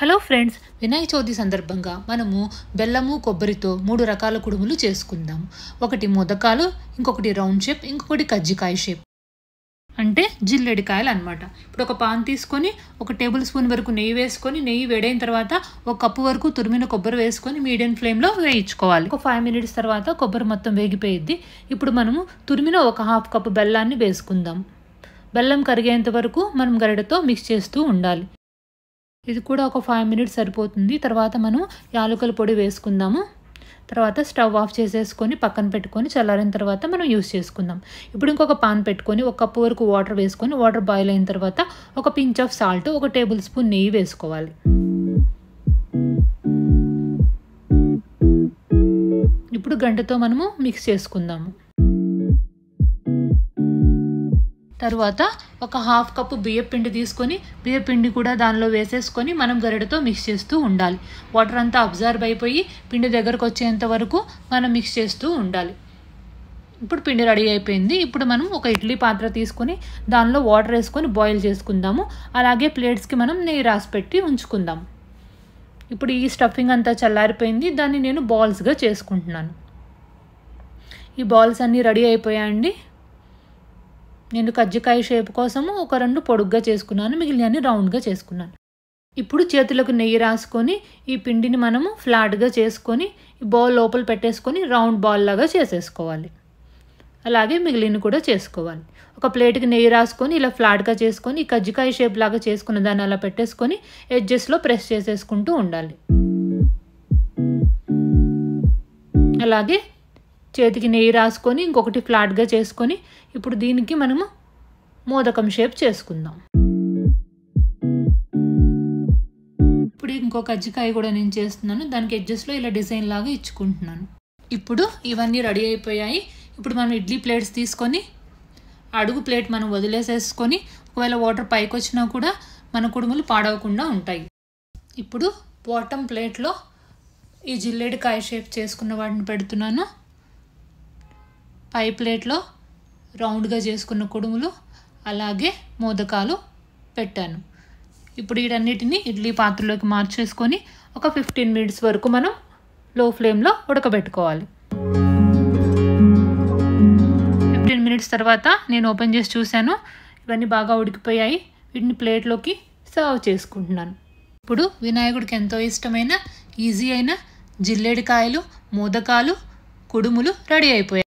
hello friends Vinayaka Chavithi సందర్భంగా మనము బెల్లము కొబ్బరితో మూడు రకాల కుడుములు చేసుకుందాం ఒకటి మొదకాలు ఇంకొకటి రౌండ్ షేప్ ఇంకొకటి కజ్జికాయ షేప్ అంటే జిల్లెడికాయలు అనమాట ఇప్పుడు ఒక పాన్ తీసుకొని ఒక టేబుల్ స్పూన్ వరకు నెయ్యి వేసుకొని నెయ్యి వేడైన తర్వాత ఒక కప్పు వరకు తురిమిన కొబ్బరి వేసుకొని మీడియం ఫ్లేమ్లో వేయించుకోవాలి ఒక ఫైవ్ మినిట్స్ తర్వాత కొబ్బరి మొత్తం వేగిపోయిద్ది ఇప్పుడు మనము తురిమిన ఒక హాఫ్ కప్పు బెల్లాన్ని వేసుకుందాం బెల్లం కరిగేంత వరకు మనం గరిడతో మిక్స్ చేస్తూ ఉండాలి ఇది కూడా ఒక ఫైవ్ మినిట్స్ సరిపోతుంది తర్వాత మనం యాలకుల పొడి వేసుకుందాము తర్వాత స్టవ్ ఆఫ్ చేసేసుకొని పక్కన పెట్టుకొని చల్లారిన తర్వాత మనం యూస్ చేసుకుందాం ఇప్పుడు ఇంకొక పాన్ పెట్టుకొని ఒక కప్పు వరకు వాటర్ వేసుకొని వాటర్ బాయిల్ అయిన తర్వాత ఒక పించ్ ఆఫ్ సాల్ట్ ఒక టేబుల్ స్పూన్ నెయ్యి వేసుకోవాలి ఇప్పుడు గంటతో మనము మిక్స్ చేసుకుందాము తర్వాత ఒక హాఫ్ కప్పు బియ్యపిండి తీసుకొని బియ్యపిండి కూడా దానిలో వేసేసుకొని మనం గరిటతో మిక్స్ చేస్తూ ఉండాలి వాటర్ అంతా అబ్జర్వ్ అయిపోయి పిండి దగ్గరకు వచ్చేంత వరకు మనం మిక్స్ చేస్తూ ఉండాలి ఇప్పుడు పిండి రెడీ అయిపోయింది ఇప్పుడు మనం ఒక ఇడ్లీ పాత్ర తీసుకొని దానిలో వాటర్ వేసుకొని బాయిల్ చేసుకుందాము అలాగే ప్లేట్స్కి మనం నెయ్యి రాసిపెట్టి ఉంచుకుందాం ఇప్పుడు ఈ స్టఫింగ్ అంతా చల్లారిపోయింది దాన్ని నేను బాల్స్గా చేసుకుంటున్నాను ఈ బాల్స్ అన్నీ రెడీ అయిపోయాయండి నేను కజ్జికాయ షేప్ కోసము ఒక రెండు పొడుగ్గా చేసుకున్నాను మిగిలినన్ని రౌండ్గా చేసుకున్నాను ఇప్పుడు చేతులకు నెయ్యి రాసుకొని ఈ పిండిని మనము ఫ్లాట్గా చేసుకొని బౌల్ లోపల పెట్టేసుకొని రౌండ్ బాల్ లాగా చేసేసుకోవాలి అలాగే మిగిలిన కూడా చేసుకోవాలి ఒక ప్లేట్కి నెయ్యి రాసుకొని ఇలా ఫ్లాట్గా చేసుకొని ఈ కజ్జికాయ షేప్ లాగా చేసుకున్న దాన్ని అలా పెట్టేసుకొని ఎడ్జెస్లో ప్రెస్ చేసేసుకుంటూ ఉండాలి అలాగే చేతికి నెయ్యి రాసుకొని ఇంకొకటి ఫ్లాట్గా చేసుకొని ఇప్పుడు దీనికి మనము మోదకం షేప్ చేసుకుందాం ఇప్పుడు ఇంకో కజ్జికాయ కూడా నేను చేస్తున్నాను దానికి ఎడ్జెస్లో ఇలా డిజైన్ లాగా ఇచ్చుకుంటున్నాను ఇప్పుడు ఇవన్నీ రెడీ అయిపోయాయి ఇప్పుడు మనం ఇడ్లీ ప్లేట్స్ తీసుకొని అడుగు ప్లేట్ మనం వదిలేసేసుకొని ఒకవేళ వాటర్ పైకి వచ్చినా కూడా మన కుడుములు పాడవకుండా ఉంటాయి ఇప్పుడు బాటం ప్లేట్లో ఈ కాయ షేప్ చేసుకున్న వాటిని పెడుతున్నాను పై ప్లేట్లో రౌండ్గా చేసుకున్న కుడుములు అలాగే మోదకాలు పెట్టాను ఇప్పుడు వీటన్నిటిని ఇడ్లీ పాత్రలోకి మార్చేసుకొని ఒక ఫిఫ్టీన్ మినిట్స్ వరకు మనం లో ఫ్లేమ్లో ఉడకబెట్టుకోవాలి ఫిఫ్టీన్ మినిట్స్ తర్వాత నేను ఓపెన్ చేసి చూశాను ఇవన్నీ బాగా ఉడికిపోయాయి వీటిని ప్లేట్లోకి సర్వ్ చేసుకుంటున్నాను ఇప్పుడు వినాయకుడికి ఎంతో ఇష్టమైన ఈజీ అయిన జిల్లేడికాయలు మోదకాలు కుడుములు రెడీ అయిపోయాయి